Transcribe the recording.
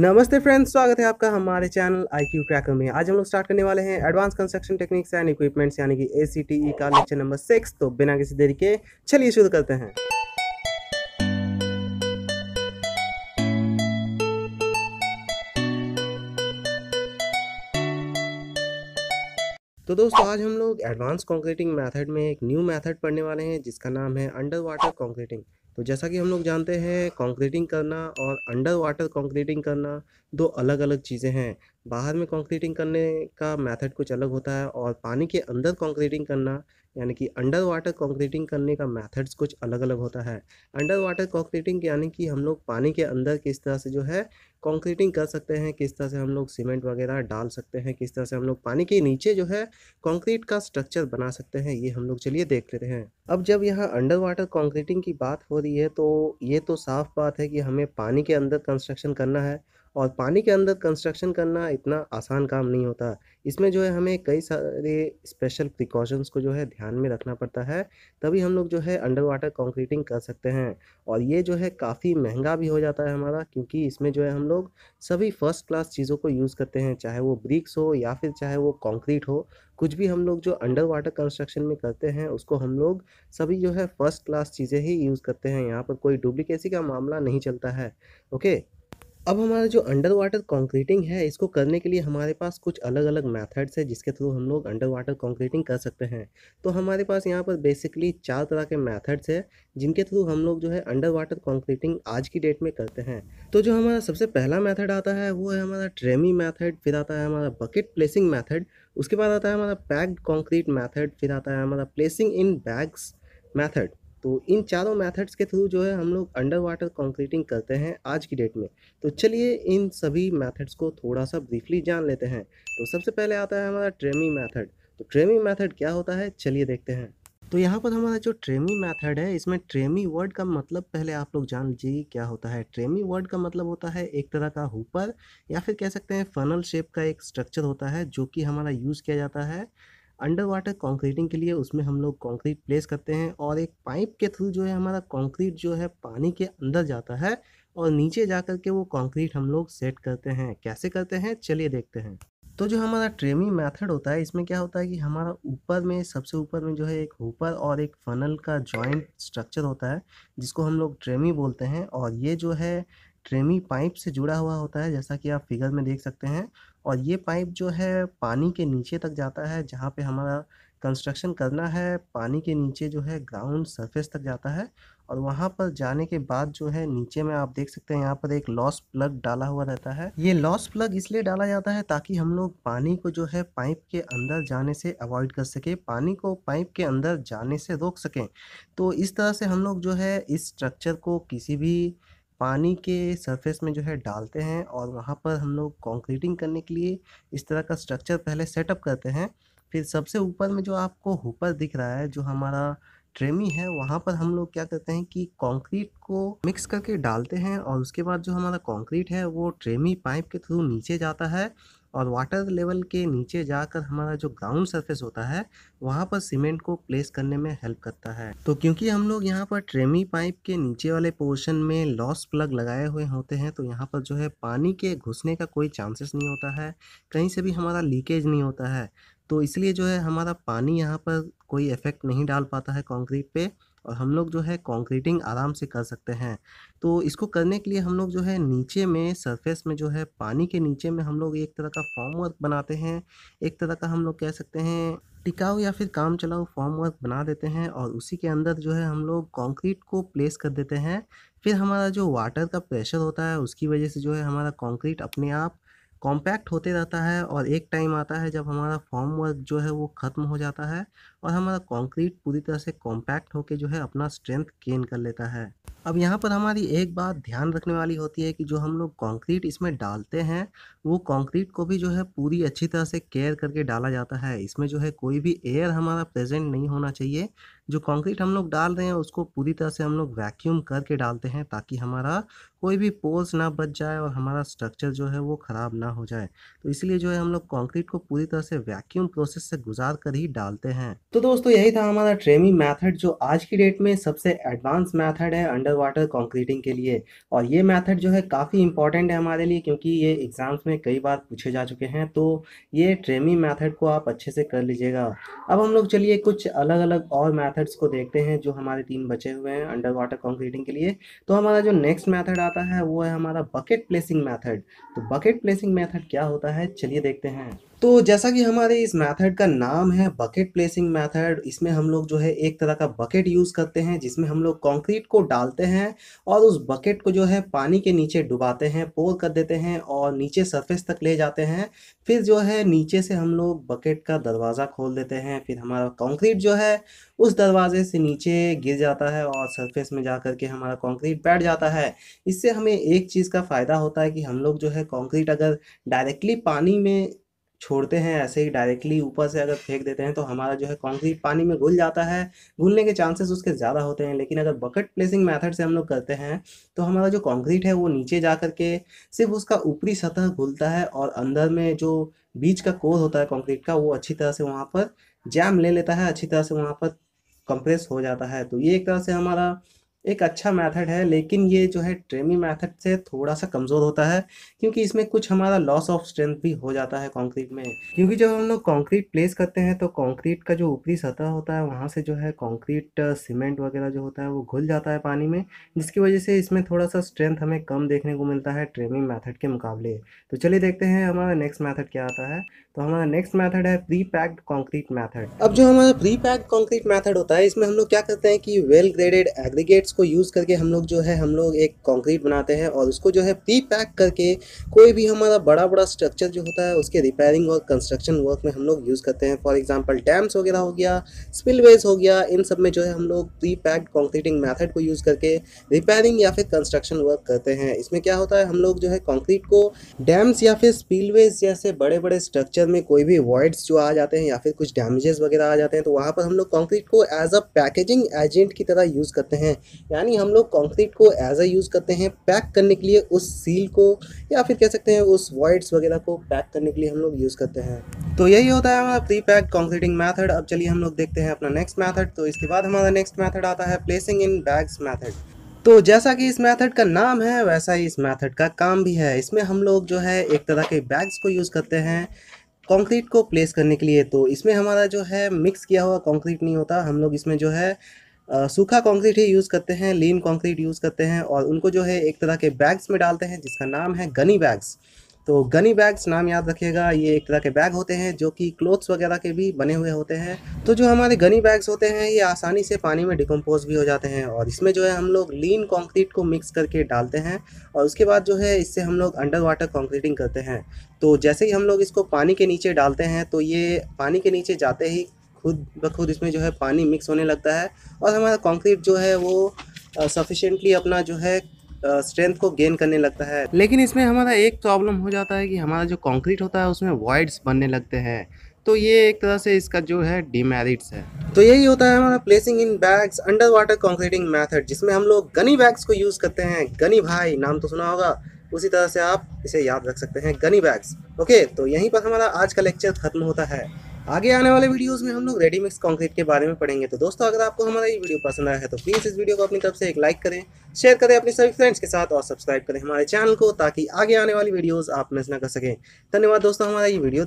नमस्ते फ्रेंड्स स्वागत है आपका हमारे चैनल आई क्यू क्रैकर में आज हम लोग स्टार्ट करने वाले हैं advance construction techniques and equipments यानी कि ए e का लेक्चर नंबर सिक्स तो बिना किसी देरी के चलिए शुरू करते हैं तो दोस्तों आज हम लोग एडवांस कंक्रीटिंग मेथड में एक न्यू मेथड पढ़ने वाले हैं जिसका नाम है अंडर वाटर कॉन्क्रीटिंग तो जैसा कि हम लोग जानते हैं कॉन्क्रीटिंग करना और अंडर वाटर कॉन्क्रीटिंग करना दो अलग अलग चीज़ें हैं बाहर में कॉन्क्रीटिंग करने का मेथड कुछ अलग होता है और पानी के अंदर कॉन्क्रीटिंग करना यानी कि अंडर वाटर कॉन्क्रीटिंग करने का मेथड्स कुछ अलग अलग होता है अंडर वाटर कॉन्क्रीटिंग यानी कि हम लोग पानी के अंदर किस तरह से जो है कॉन्क्रीटिंग कर सकते हैं किस तरह से हम लोग सीमेंट वगैरह डाल सकते हैं किस तरह से हम लोग पानी के नीचे जो है कॉन्क्रीट का स्ट्रक्चर बना सकते हैं ये हम लोग चलिए देख लेते हैं अब जब यहाँ अंडर वाटर कॉन्क्रीटिंग की बात हो रही है तो ये तो साफ बात है कि हमें पानी के अंदर कंस्ट्रक्शन करना है और पानी के अंदर कंस्ट्रक्शन करना इतना आसान काम नहीं होता इसमें जो है हमें कई सारे स्पेशल प्रिकॉशंस को जो है ध्यान में रखना पड़ता है तभी हम लोग जो है अंडर वाटर कॉन्क्रीटिंग कर सकते हैं और ये जो है काफ़ी महंगा भी हो जाता है हमारा क्योंकि इसमें जो है हम लोग सभी फर्स्ट क्लास चीज़ों को यूज़ करते हैं चाहे वो ब्रिक्स हो या फिर चाहे वो कॉन्क्रीट हो कुछ भी हम लोग जो अंडर वाटर कंस्ट्रक्शन में करते हैं उसको हम लोग सभी जो है फर्स्ट क्लास चीज़ें ही यूज़ करते हैं यहाँ पर कोई डुप्लीकेसी का मामला नहीं चलता है ओके अब हमारा जो अंडर वाटर कॉन्क्रीटिंग है इसको करने के लिए हमारे पास कुछ अलग अलग मेथड्स है जिसके थ्रू हम लोग अंडर वाटर कॉन्क्रीटिंग कर सकते हैं तो हमारे पास यहाँ पर बेसिकली चार तरह के मेथड्स है जिनके थ्रू हम लोग जो है अंडर वाटर कॉन्क्रीटिंग आज की डेट में करते हैं तो जो हमारा सबसे पहला मैथड आता है वो है हमारा ट्रेमी मैथड फिर आता है हमारा बकेट प्लेसिंग मैथड उसके बाद आता है हमारा पैक्ड कॉन्क्रीट मैथड फिर आता है हमारा प्लेसिंग इन बैग्स मैथड तो इन चारों मेथड्स के थ्रू जो है हम लोग अंडर वाटर कॉन्क्रीटिंग करते हैं आज की डेट में तो चलिए इन सभी मेथड्स को थोड़ा सा ब्रीफली जान लेते हैं तो सबसे पहले आता है हमारा ट्रेमी मेथड तो ट्रेमी मेथड क्या होता है चलिए देखते हैं तो यहाँ पर हमारा जो ट्रेमी मेथड है इसमें ट्रेमी वर्ड का मतलब पहले आप लोग जान लीजिए क्या होता है ट्रेमी वर्ड का मतलब होता है एक तरह का हुपर या फिर कह सकते हैं फनल शेप का एक स्ट्रक्चर होता है जो कि हमारा यूज़ किया जाता है अंडर वाटर कॉन्क्रीटिंग के लिए उसमें हम लोग कॉन्क्रीट प्लेस करते हैं और एक पाइप के थ्रू जो है हमारा कॉन्क्रीट जो है पानी के अंदर जाता है और नीचे जा कर के वो कॉन्क्रीट हम लोग सेट करते हैं कैसे करते हैं चलिए देखते हैं तो जो हमारा ट्रेमी मेथड होता है इसमें क्या होता है कि हमारा ऊपर में सबसे ऊपर में जो है एक ऊपर और एक फनल का जॉइंट स्ट्रक्चर होता है जिसको हम लोग ट्रेमी बोलते हैं और ये जो है ट्रेमी पाइप से जुड़ा हुआ होता है जैसा कि आप फिगर में देख सकते हैं और ये पाइप जो है पानी के नीचे तक जाता है जहाँ पे हमारा कंस्ट्रक्शन करना है पानी के नीचे जो है ग्राउंड सरफेस तक जाता है और वहाँ पर जाने के बाद जो है नीचे में आप देख सकते हैं यहाँ पर एक लॉस प्लग डाला हुआ रहता है ये लॉस प्लग इसलिए डाला जाता है ताकि हम लोग पानी को जो है पाइप के अंदर जाने से अवॉइड कर सके पानी को पाइप के अंदर जाने से रोक सकें तो इस तरह से हम लोग जो है इस स्ट्रक्चर को किसी भी पानी के सरफेस में जो है डालते हैं और वहाँ पर हम लोग कॉन्क्रीटिंग करने के लिए इस तरह का स्ट्रक्चर पहले सेटअप करते हैं फिर सबसे ऊपर में जो आपको ऊपर दिख रहा है जो हमारा ट्रेमी है वहाँ पर हम लोग क्या करते हैं कि कंक्रीट को मिक्स करके डालते हैं और उसके बाद जो हमारा कंक्रीट है वो ट्रेमी पाइप के थ्रू नीचे जाता है और वाटर लेवल के नीचे जाकर हमारा जो ग्राउंड सरफेस होता है वहाँ पर सीमेंट को प्लेस करने में हेल्प करता है तो क्योंकि हम लोग यहाँ पर ट्रेमी पाइप के नीचे वाले पोर्शन में लॉस प्लग लगाए हुए होते हैं तो यहाँ पर जो है पानी के घुसने का कोई चांसेस नहीं होता है कहीं से भी हमारा लीकेज नहीं होता है तो इसलिए जो है हमारा पानी यहाँ पर कोई इफेक्ट नहीं डाल पाता है कॉन्क्रीट पर और हम लोग जो है कॉन्क्रीटिंग आराम से कर सकते हैं तो इसको करने के लिए हम लोग जो है नीचे में सरफेस में जो है पानी के नीचे में हम लोग एक तरह का फॉर्म वर्क बनाते हैं एक तरह का हम लोग कह सकते हैं टिकाऊ या फिर काम चलाऊ फॉर्म वर्क बना देते हैं और उसी के अंदर जो है हम लोग कॉन्क्रीट को प्लेस कर देते हैं फिर हमारा जो वाटर का प्रेशर होता है उसकी वजह से जो है हमारा कॉन्क्रीट अपने आप कॉम्पैक्ट होते रहता है और एक टाइम आता है जब हमारा फॉर्म वर्क जो है वो ख़त्म हो जाता है और हमारा कंक्रीट पूरी तरह से कॉम्पैक्ट होकर जो है अपना स्ट्रेंथ गेन कर लेता है अब यहाँ पर हमारी एक बात ध्यान रखने वाली होती है कि जो हम लोग कंक्रीट इसमें डालते हैं वो कंक्रीट को भी जो है पूरी अच्छी तरह से केयर करके डाला जाता है इसमें जो है कोई भी एयर हमारा प्रेजेंट नहीं होना चाहिए जो कंक्रीट हम लोग डाल रहे हैं उसको पूरी तरह से हम लोग वैक्यूम करके डालते हैं ताकि हमारा कोई भी पोर्स ना बच जाए और हमारा स्ट्रक्चर जो है वो ख़राब ना हो जाए तो इसलिए जो है हम लोग कंक्रीट को पूरी तरह से वैक्यूम प्रोसेस से गुजार कर ही डालते हैं तो दोस्तों यही था हमारा ट्रेमी मैथड जो आज की डेट में सबसे एडवांस मैथड है अंडर वाटर कॉन्क्रीटिंग के लिए और ये मैथड जो है काफ़ी इंपॉर्टेंट है हमारे लिए क्योंकि ये एग्ज़ाम्स में कई बार पूछे जा चुके हैं तो ये ट्रेमी मैथड को आप अच्छे से कर लीजिएगा अब हम लोग चलिए कुछ अलग अलग और मैथ मैथड्स को देखते हैं जो हमारे तीन बचे हुए हैं अंडर वाटर कॉन्क्रीटिंग के लिए तो हमारा जो नेक्स्ट मैथड आता है वो है हमारा बकेट प्लेसिंग मैथड तो बकेट प्लेसिंग मैथड क्या होता है चलिए देखते हैं तो जैसा कि हमारे इस मेथड का नाम है बकेट प्लेसिंग मेथड इसमें हम लोग जो है एक तरह का बकेट यूज़ करते हैं जिसमें हम लोग कंक्रीट को डालते हैं और उस बकेट को जो है पानी के नीचे डुबाते हैं पोर कर देते हैं और नीचे सरफेस तक ले जाते हैं फिर जो है नीचे से हम लोग बकेट का दरवाज़ा खोल देते हैं फिर हमारा कॉन्क्रीट जो है उस दरवाजे से नीचे गिर जाता है और सरफेस में जा कर के हमारा कॉन्क्रीट बैठ जाता है इससे हमें एक चीज़ का फ़ायदा होता है कि हम लोग जो है कॉन्क्रीट अगर डायरेक्टली पानी में छोड़ते हैं ऐसे ही डायरेक्टली ऊपर से अगर फेंक देते हैं तो हमारा जो है कॉन्क्रीट पानी में घुल जाता है घुलने के चांसेस उसके ज़्यादा होते हैं लेकिन अगर बकेट प्लेसिंग मैथड से हम लोग करते हैं तो हमारा जो कॉन्क्रीट है वो नीचे जा कर के सिर्फ उसका ऊपरी सतह घुलता है और अंदर में जो बीच का कोर होता है कॉन्क्रीट का वो अच्छी तरह से वहाँ पर जैम ले लेता है अच्छी तरह से वहाँ पर कंप्रेस हो जाता है तो ये एक तरह से हमारा एक अच्छा मेथड है लेकिन ये जो है ट्रेमी मेथड से थोड़ा सा कमज़ोर होता है क्योंकि इसमें कुछ हमारा लॉस ऑफ स्ट्रेंथ भी हो जाता है कंक्रीट में क्योंकि जब हम लोग कंक्रीट प्लेस करते हैं तो कंक्रीट का जो ऊपरी सतह होता है वहाँ से जो है कंक्रीट सीमेंट वगैरह जो होता है वो घुल जाता है पानी में जिसकी वजह से इसमें थोड़ा सा स्ट्रेंथ हमें कम देखने को मिलता है ट्रेमी मैथड के मुकाबले तो चलिए देखते हैं हमारा नेक्स्ट मैथड क्या आता है तो हमारा नेक्स्ट मैथड है प्री पैक्ड कॉन्क्रीट मैथड अब जो हमारा प्री पैक्ड कॉन्क्रीट मैथड होता है इसमें हम लोग क्या करते हैं कि वेल ग्रेडेड एग्रीगेट्स उसको यूज़ करके हम लोग जो है हम लोग एक कंक्रीट बनाते हैं और उसको जो है प्री पैक करके कोई भी हमारा बड़ा बड़ा स्ट्रक्चर जो होता है उसके रिपेयरिंग और कंस्ट्रक्शन वर्क में हम लोग यूज़ करते हैं फॉर एग्जाम्पल डैम्स वगैरह हो गया स्पिलवेज हो गया इन सब में जो है हम लोग प्री पैक्ड कॉन्क्रीटिंग मैथड को यूज़ करके रिपेयरिंग या फिर कंस्ट्रक्शन वर्क करते हैं इसमें क्या होता है हम लोग जो है कॉन्क्रीट को डैम्स या फिर स्पिलवेज जैसे बड़े बड़े स्ट्रक्चर में कोई भी वॉइड्स जो आ जाते हैं या फिर कुछ डैमेजेस वगैरह आ जाते हैं तो वहाँ पर हम लोग कॉन्क्रीट को एज अ पैकेजिंग एजेंट की तरह यूज़ करते हैं यानी हम लोग कॉन्क्रीट को एज अ यूज़ करते हैं पैक करने के लिए उस सील को या फिर कह सकते हैं उस वाइड्स वगैरह को पैक करने के लिए हम लोग यूज़ करते हैं तो यही होता है हमारा प्री पैक कॉन्क्रीटिंग मैथड अब चलिए हम लोग देखते हैं अपना नेक्स्ट मैथड तो इसके बाद हमारा नेक्स्ट मैथड आता है प्लेसिंग इन बैग्स मैथड तो जैसा कि इस मेथड का नाम है वैसा ही इस मेथड का काम भी है इसमें हम लोग जो है एक तरह के बैग्स को यूज़ करते हैं कंक्रीट को प्लेस करने के लिए तो इसमें हमारा जो है मिक्स किया हुआ कंक्रीट नहीं होता हम लोग इसमें जो है सूखा कंक्रीट ही यूज़ करते हैं लीन कंक्रीट यूज़ करते हैं और उनको जो है एक तरह के बैग्स में डालते हैं जिसका नाम है गनी बैग्स तो गनी बैग्स नाम याद रखिएगा ये एक तरह के बैग होते हैं जो कि क्लोथ्स वगैरह के भी बने हुए होते हैं तो जो हमारे गनी बैग्स होते हैं ये आसानी से पानी में डिकम्पोज भी हो जाते हैं और इसमें जो है हम लोग लीन कंक्रीट को मिक्स करके डालते हैं और उसके बाद जो है इससे हम लोग अंडर वाटर कॉन्क्रीटिंग करते हैं तो जैसे ही हम लोग इसको पानी के नीचे डालते हैं तो ये पानी के नीचे जाते ही खुद ब खुद इसमें जो है पानी मिक्स होने लगता है और हमारा कंक्रीट जो है वो सफिशेंटली अपना जो है स्ट्रेंथ को गेन करने लगता है लेकिन इसमें हमारा एक प्रॉब्लम हो जाता है कि हमारा जो कंक्रीट होता है उसमें वॉइड्स बनने लगते हैं तो ये एक तरह से इसका जो है डिमेरिट्स है तो यही होता है हमारा placing in bags underwater concreting method जिसमें हम लोग गनी बैग्स को यूज़ करते हैं गनी भाई नाम तो सुना होगा उसी तरह से आप इसे याद रख सकते हैं गनी बैग्स ओके तो यहीं पर हमारा आज का लेक्चर खत्म होता है आगे आने वाले वीडियोस में हम लोग रेडी मिक्स कॉन्क्रीट के बारे में पढ़ेंगे तो दोस्तों अगर आपको हमारा ये वीडियो पसंद आया है तो प्लीज़ इस वीडियो को अपनी तरफ से एक लाइक करें शेयर करें अपने सभी फ्रेंड्स के साथ और सब्सक्राइब करें हमारे चैनल को ताकि आगे आने वाली वीडियोज़ आप मिस ना कर सकें धन्यवाद दोस्तों हमारा ये वीडियो